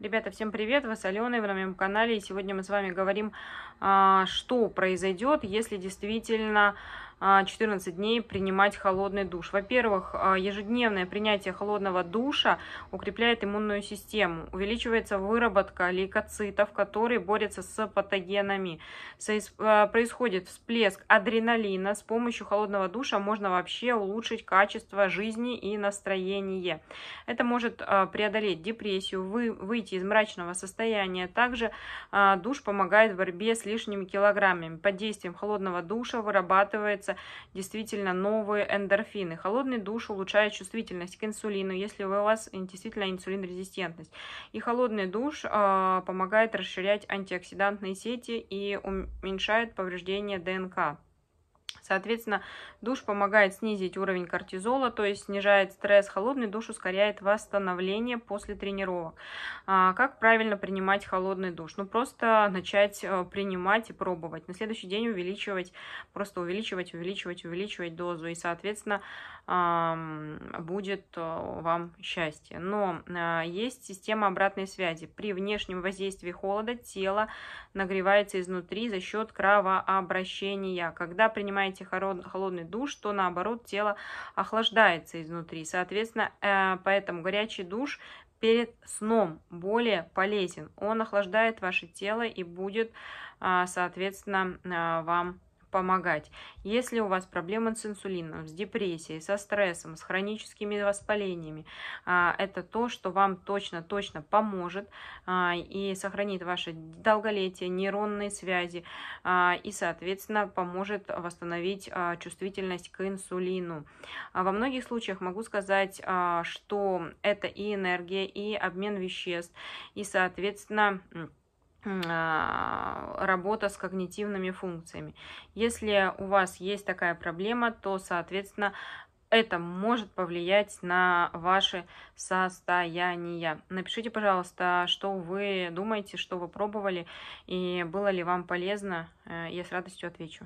Ребята, всем привет! Вы с Аленой, вы на моем канале. И сегодня мы с вами говорим, а, что произойдет, если действительно 14 а, дней принимать холодный душ. Во-первых, а, ежедневное принятие холодного душа укрепляет иммунную систему, увеличивается выработка лейкоцитов, которые борются с патогенами. А, происходит всплеск адреналина. С помощью холодного душа можно вообще улучшить качество жизни и настроение. Это может преодолеть депрессию, выйти из мрачного состояния. Также душ помогает в борьбе с лишними килограммами. Под действием холодного душа вырабатывается появляются действительно новые эндорфины. Холодный душ улучшает чувствительность к инсулину, если у вас действительно инсулинрезистентность. И холодный душ а, помогает расширять антиоксидантные сети и уменьшает повреждение ДНК. Соответственно, душ помогает снизить уровень кортизола, то есть снижает стресс. Холодный душ ускоряет восстановление после тренировок. А, как правильно принимать холодный душ? Ну, просто начать э, принимать и пробовать. На следующий день увеличивать, просто увеличивать, увеличивать, увеличивать дозу. И, соответственно, будет э, вам счастье. Но э, есть система обратной связи. При внешнем воздействии холода тело нагревается изнутри за счет кровообращения. Когда принимаете холодный душ, то наоборот тело охлаждается изнутри. Соответственно, э, поэтому горячий душ перед сном более полезен. Он охлаждает ваше тело и будет, соответственно, вам помогать. Если у вас проблемы с инсулином, с депрессией, со стрессом, с хроническими воспалениями, а, это то, что вам точно-точно поможет а, и сохранит ваше долголетие, нейронные связи а, и, соответственно, поможет восстановить чувствительность к инсулину. Во многих случаях могу сказать, что это и энергия, и обмен веществ, и, соответственно, а, работа с когнитивными функциями. Если у вас есть такая проблема, то, соответственно, это может повлиять на ваши состояния. Напишите, пожалуйста, что вы думаете, что вы пробовали, и было ли вам полезно. Э, я с радостью отвечу.